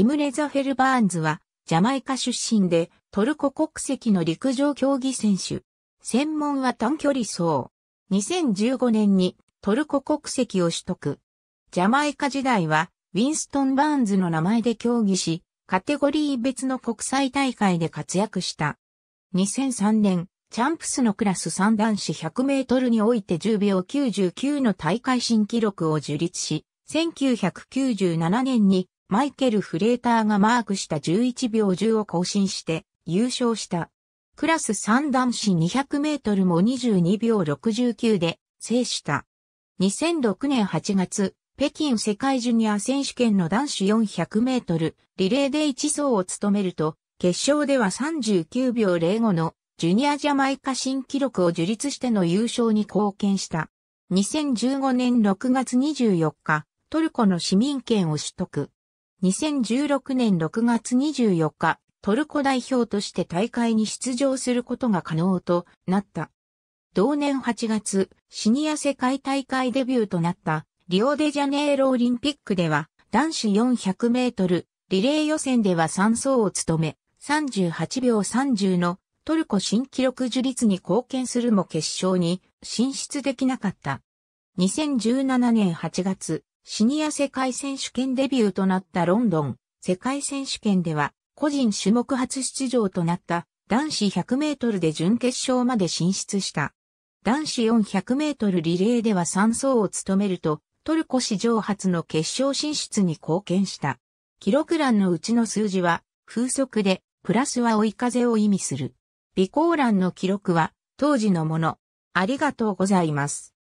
エムレザ・フェルバーンズは、ジャマイカ出身で、トルコ国籍の陸上競技選手。専門は短距離走。2015年にトルコ国籍を取得。ジャマイカ時代は、ウィンストン・バーンズの名前で競技し、カテゴリー別の国際大会で活躍した。2003年、チャンプスのクラス3男子100メートルにおいて10秒99の大会新記録を樹立し、1997年にマイケル・フレーターがマークした11秒10を更新して優勝した。クラス3男子200メートルも22秒69で制した。2006年8月、北京世界ジュニア選手権の男子400メートルリレーで1走を務めると、決勝では39秒05のジュニアジャマイカ新記録を樹立しての優勝に貢献した。2015年6月24日、トルコの市民権を取得。2016年6月24日、トルコ代表として大会に出場することが可能となった。同年8月、シニア世界大会デビューとなったリオデジャネイロオリンピックでは男子400メートルリレー予選では3走を務め38秒30のトルコ新記録樹立に貢献するも決勝に進出できなかった。2017年8月、シニア世界選手権デビューとなったロンドン世界選手権では個人種目初出場となった男子100メートルで準決勝まで進出した。男子400メートルリレーでは3走を務めるとトルコ史上初の決勝進出に貢献した。記録欄のうちの数字は風速でプラスは追い風を意味する。備考欄の記録は当時のもの。ありがとうございます。